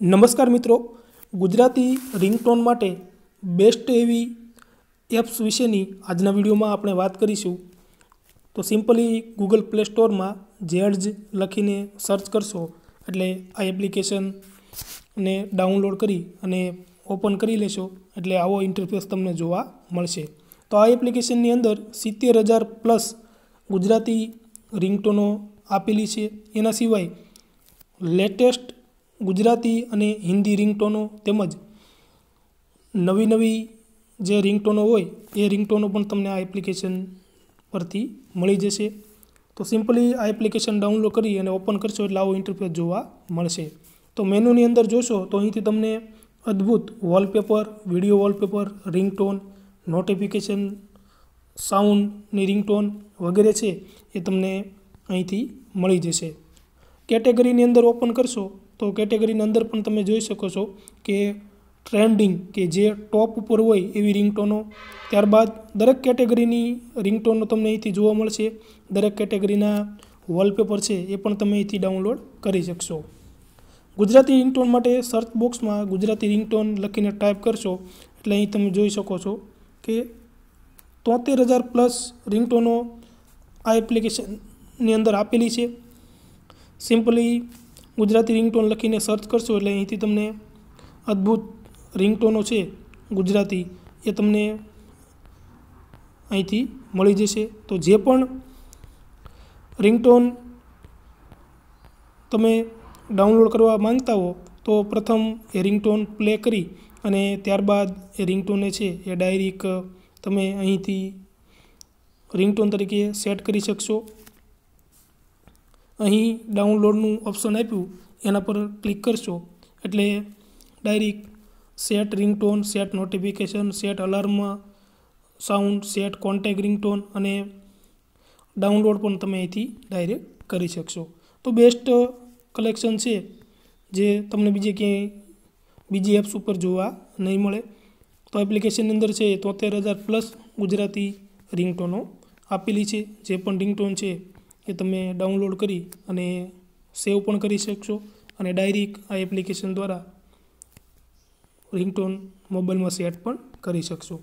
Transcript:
નમસ્કાર મિત્રો ગુજરાતી રિંગટોન માટે બેસ્ટ એવી એપ્સ વિશેની આજના વિડીયોમાં આપણે વાત કરીશું તો સિમ્પલી ગૂગલ પ્લે સ્ટોરમાં જેડ્જ લખીને સર્ચ કરશો એટલે આ એપ્લિકેશનને ડાઉનલોડ કરી અને ઓપન કરી લેશો એટલે આવો ઇન્ટરફેસ તમને જોવા મળશે તો આ એપ્લિકેશનની અંદર સિત્તેર હજાર પ્લસ ગુજરાતી રિંગટોનો આપેલી છે એના સિવાય લેટેસ્ટ ગુજરાતી અને હિન્દી રિંગટોનો તેમજ નવી નવી જે રિંગટોનો હોય એ રિંગટોનો પણ તમને આ એપ્લિકેશન પરથી મળી જશે તો સિમ્પલી આ એપ્લિકેશન ડાઉનલોડ કરી અને ઓપન કરશો એટલે આવો ઇન્ટરફેસ જોવા મળશે તો મેનુની અંદર જોશો તો અહીંથી તમને અદ્ભુત wallpaper video wallpaper ringtone notification સાઉન્ડની રિંગટોન વગેરે છે એ તમને અહીંથી મળી જશે કેટેગરીની અંદર ઓપન કરશો તો કેટેગરીની અંદર પણ તમે જોઈ શકો છો કે ટ્રેન્ડિંગ કે જે ટોપ ઉપર હોય એવી રિંગટોનો ત્યારબાદ દરેક કેટેગરીની રિંગટોનો તમને અહીંથી જોવા મળશે દરેક કેટેગરીના વોલપેપર છે એ પણ તમે અહીંથી ડાઉનલોડ કરી શકશો ગુજરાતી રિંગટોન માટે સર્ચ બોક્સમાં ગુજરાતી રિંગટોન લખીને ટાઈપ કરશો એટલે અહીં તમે જોઈ શકો છો કે તોતેર હજાર પ્લસ રિંગટોનો આ એપ્લિકેશનની અંદર આપેલી છે સિમ્પલી ગુજરાતી રિંગટોન લખીને સર્ચ કરશો એટલે અહીંથી તમને અદ્ભુત રિંગટોનો છે ગુજરાતી એ તમને અહીંથી મળી જશે તો જે પણ રિંગટોન તમે ડાઉનલોડ કરવા માંગતા હો તો પ્રથમ એ રિંગટોન પ્લે કરી અને ત્યારબાદ એ રિંગટોને છે એ ડાયરેક તમે અહીંથી રિંગટોન તરીકે સેટ કરી શકશો અહીં ડાઉનલોડનું ઓપ્શન આપ્યું એના પર ક્લિક કરશો એટલે direct set ringtone set notification set alarm sound set contact ringtone અને ડાઉનલોડ પણ તમે અહીંથી ડાયરેક્ટ કરી શકશો તો બેસ્ટ કલેક્શન છે જે તમને બીજે ક્યાંય બીજી એપ્સ ઉપર જોવા નહીં મળે તો એપ્લિકેશનની અંદર છે તોતેર હજાર પ્લસ ગુજરાતી રિંગટોનો આપેલી છે જે પણ રિંગટોન છે એ તમે ડાઉનલોડ કરી અને સેવ પણ કરી શકશો અને ડાયરેક આ એપ્લિકેશન દ્વારા રિંગટોન મોબાઈલમાં સેટ પણ કરી શકશો